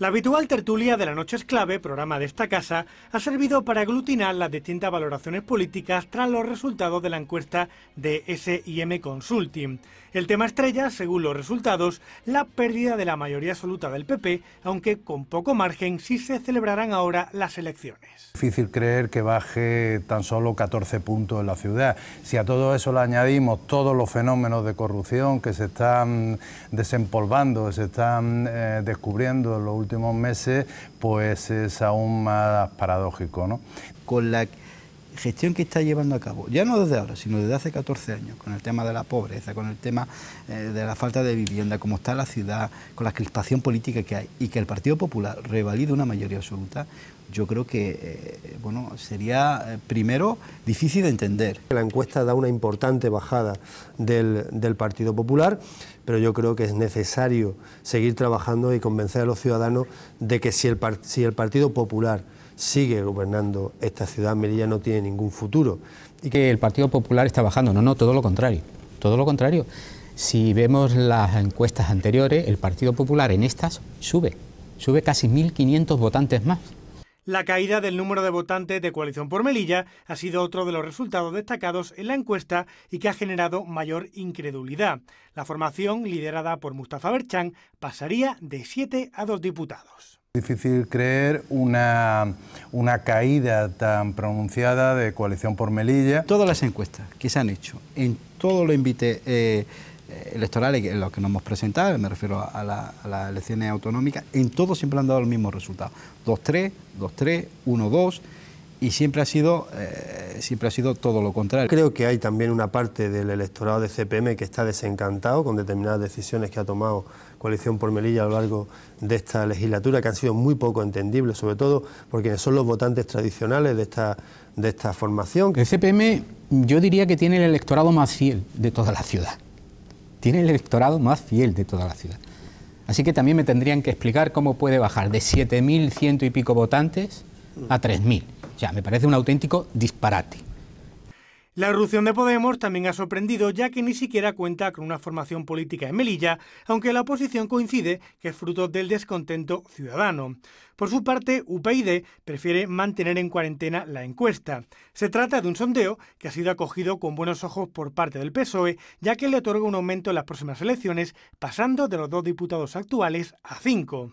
La habitual tertulia de la Noche es clave, programa de esta casa, ha servido para aglutinar las distintas valoraciones políticas tras los resultados de la encuesta de SIM Consulting. El tema estrella, según los resultados, la pérdida de la mayoría absoluta del PP, aunque con poco margen si se celebrarán ahora las elecciones. Difícil creer que baje tan solo 14 puntos en la ciudad. Si a todo eso le añadimos todos los fenómenos de corrupción que se están desempolvando, se están eh, descubriendo en los últimos últimos meses, pues es aún más paradójico. ¿no? Con la gestión que está llevando a cabo, ya no desde ahora, sino desde hace 14 años, con el tema de la pobreza, con el tema eh, de la falta de vivienda, cómo está la ciudad, con la crispación política que hay, y que el Partido Popular revalide una mayoría absoluta, yo creo que eh, bueno, sería eh, primero difícil de entender. La encuesta da una importante bajada del, Partido Popular, pero yo creo que es necesario seguir trabajando y convencer a los ciudadanos de que si el Partido Popular sigue gobernando esta ciudad, Melilla no tiene ningún futuro. Y que el Partido Popular está bajando, no, no, todo lo contrario, todo lo contrario. Si vemos las encuestas anteriores, el Partido Popular en estas sube, sube casi 1.500 votantes más. La caída del número de votantes de Coalición por Melilla ha sido otro de los resultados destacados en la encuesta y que ha generado mayor incredulidad. La formación, liderada por Mustafa Berchán, pasaría de 7 a 2 diputados difícil creer una, caída tan pronunciada de coalición por Melilla. Todas las encuestas que se han hecho en todos los invites eh, electorales en los que nos hemos presentado, me refiero a, a las elecciones autonómicas, en todos siempre han dado el mismo resultado. 2-3, 2-3, 1-2 y siempre ha sido eh, siempre ha sido todo lo contrario. Creo que hay también una parte del electorado de CPM que está desencantado con determinadas decisiones que ha tomado Coalición por Melilla a lo largo de esta legislatura que han sido muy poco entendibles, sobre todo porque son los votantes tradicionales de esta de esta formación. El CPM yo diría que tiene el electorado más fiel de toda la ciudad. Tiene el electorado más fiel de toda la ciudad. Así que también me tendrían que explicar cómo puede bajar de 7.100 y pico votantes a 3.000. ya me parece un auténtico disparate. La erupción de Podemos también ha sorprendido, ya que ni siquiera cuenta con una formación política en Melilla, aunque la oposición coincide que es fruto del descontento ciudadano. Por su parte, UPyD prefiere mantener en cuarentena la encuesta. Se trata de un sondeo que ha sido acogido con buenos ojos por parte del PSOE, ya que le otorga un aumento en las próximas elecciones, pasando de los dos diputados actuales a cinco.